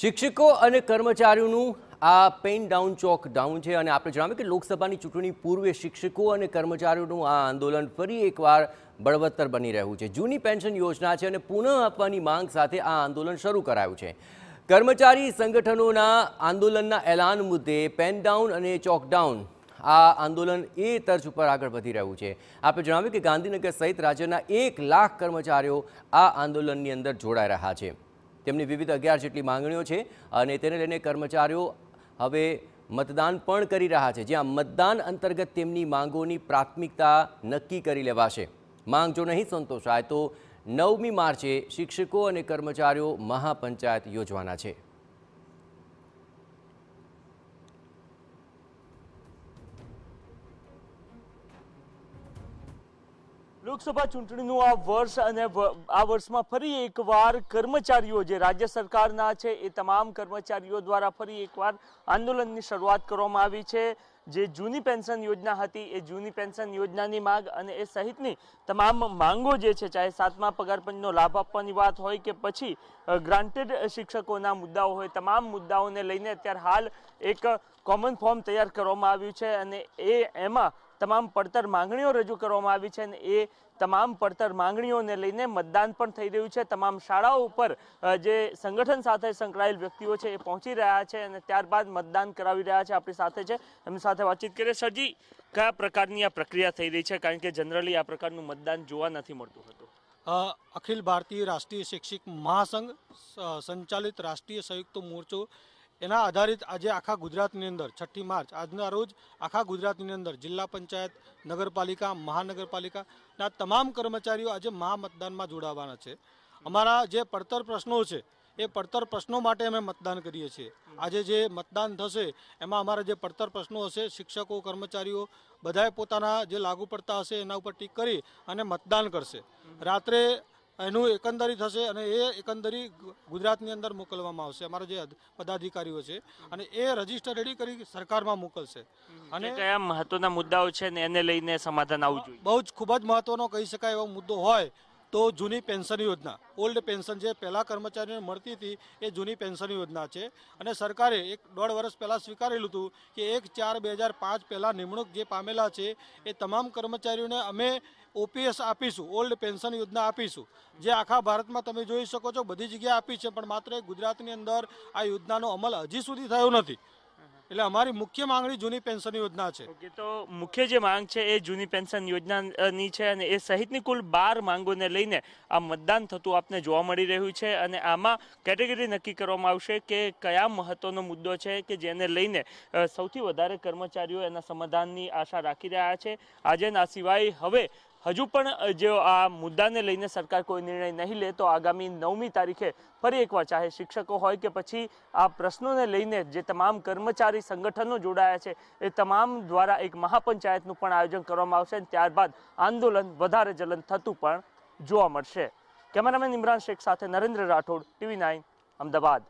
શિક્ષકો અને કર્મચારીઓનું આ પેન ડાઉન ચોક ડાઉન છે અને આપણે જણાવ્યું કે લોકસભાની ચૂંટણી પૂર્વે શિક્ષકો અને કર્મચારીઓનું આ આંદોલન ફરી એકવાર બળવત્તર બની રહ્યું છે જૂની પેન્શન યોજના છે અને પુનઃ આપવાની માંગ સાથે આ આંદોલન શરૂ કરાયું છે કર્મચારી સંગઠનોના આંદોલનના એલાન મુદ્દે પેન ડાઉન અને ચોકડાઉન આ આંદોલન એ તર્જ ઉપર આગળ વધી રહ્યું છે આપણે જણાવ્યું કે ગાંધીનગર સહિત રાજ્યના એક લાખ કર્મચારીઓ આ આંદોલનની અંદર જોડાઈ રહ્યા છે તેમની વિવિધ અગિયાર જેટલી માંગણીઓ છે અને તેને લઈને કર્મચારીઓ હવે મતદાન પણ કરી રહ્યા છે જ્યાં મતદાન અંતર્ગત તેમની માંગોની પ્રાથમિકતા નક્કી કરી લેવાશે માંગ જો નહીં સંતોષાય તો નવમી માર્ચે શિક્ષકો અને કર્મચારીઓ મહાપંચાયત યોજવાના છે લોકસભા ચૂંટણીનું આ વર્ષ અને આ વર્ષમાં ફરી એકવાર કર્મચારીઓ જે રાજ્ય સરકારના છે એ તમામ કર્મચારીઓ દ્વારા ફરી એકવાર આંદોલનની શરૂઆત કરવામાં આવી છે જે જૂની પેન્શન યોજના હતી એ જૂની પેન્શન યોજનાની માંગ અને એ સહિતની તમામ માંગો જે છે ચાહે સાતમા પગારપંચનો લાભ આપવાની વાત હોય કે પછી ગ્રાન્ટેડ શિક્ષકોના મુદ્દાઓ હોય તમામ મુદ્દાઓને લઈને અત્યારે હાલ એક કોમન ફોર્મ તૈયાર કરવામાં આવ્યું છે અને એ એમાં તમામ પડતર માંગણીઓ રજૂ કરવામાં આવી છે અને એ તમામ પડતર માંગણીઓને લઈને મતદાન પણ થઈ રહ્યું છે તમામ શાળાઓ ઉપર જે સંગઠન સાથે સંકળાયેલ વ્યક્તિઓ છે એ પહોંચી રહ્યા છે અને ત્યારબાદ મતદાન કરાવી રહ્યા છે આપણી સાથે છે એમની સાથે વાતચીત કરીએ સરજી કયા પ્રકારની આ પ્રક્રિયા થઈ રહી છે કારણ કે જનરલી આ પ્રકારનું મતદાન જોવા નથી મળતું હતું અખિલ ભારતીય રાષ્ટ્રીય શિક્ષક મહાસંઘ સંચાલિત રાષ્ટ્રીય સંયુક્ત મોરચો એના આધારિત આજે આખા ગુજરાતની અંદર છઠ્ઠી માર્ચ આજના રોજ આખા ગુજરાતની અંદર જિલ્લા પંચાયત નગરપાલિકા મહાનગરપાલિકાના તમામ કર્મચારીઓ આજે મહામતદાનમાં જોડાવાના છે અમારા જે પડતર પ્રશ્નો છે એ પડતર પ્રશ્નો માટે અમે મતદાન કરીએ છીએ આજે જે મતદાન થશે એમાં અમારા જે પડતર પ્રશ્નો હશે શિક્ષકો કર્મચારીઓ બધાએ પોતાના જે લાગુ પડતા હશે એના ઉપર ટીક કરી અને મતદાન કરશે રાત્રે એનું એકંદરી થશે અને એ એકંદરી ગુજરાતની અંદર મોકલવામાં આવશે અમારા જે પદાધિકારીઓ છે અને એ રજીસ્ટર રેડી કરી સરકારમાં મોકલશે અને કયા મહત્વના મુદ્દાઓ છે ને એને લઈને સમાધાન આવવું જોઈએ બહુ જ ખૂબ જ મહત્વનો કહી શકાય એવો મુદ્દો હોય તો જૂની પેન્શન યોજના ઓલ્ડ પેન્શન જે પહેલાં કર્મચારીઓને મળતી હતી એ જૂની પેન્શન યોજના છે અને સરકારે એક દોઢ વર્ષ પહેલાં સ્વીકારેલું હતું કે એક ચાર બે હજાર પાંચ પહેલાં નિમણૂક જે પામેલા છે એ તમામ કર્મચારીઓને અમે ઓપીએસ આપીશું ઓલ્ડ પેન્શન યોજના આપીશું જે આખા ભારતમાં તમે જોઈ શકો છો બધી જગ્યાએ આપી છે પણ માત્ર ગુજરાતની અંદર આ યોજનાનો અમલ હજી સુધી થયો નથી એટલે અમારી મુખ્ય માંગણી જૂની પેન્શન યોજના છે ઓકે તો મુખ્ય જે માંગ છે એ જૂની પેન્શન યોજનાની છે અને એ સહિતની કુલ બાર માંગોને લઈને આ મતદાન થતું આપને જોવા મળી રહ્યું છે અને આમાં કેટેગરી નક્કી કરવામાં આવશે કે કયા મહત્વનો મુદ્દો છે કે જેને લઈને સૌથી વધારે કર્મચારીઓ એના સમાધાનની આશા રાખી રહ્યા છે આજે ના સિવાય હવે હજુ પણ જે આ મુદ્દાને લઈને સરકાર કોઈ નિર્ણય નહીં લે તો આગામી નવમી તારીખે ફરી એકવાર ચાહે શિક્ષકો હોય કે પછી આ પ્રશ્નોને લઈને જે તમામ કર્મચારી સંગઠનો જોડાયા છે એ તમામ દ્વારા એક મહાપંચાયતનું પણ આયોજન કરવામાં આવશે અને ત્યારબાદ આંદોલન વધારે જલન થતું પણ જોવા મળશે કેમેરામેન ઇમરાન શેખ સાથે નરેન્દ્ર રાઠોડ ટીવી નાઇન અમદાવાદ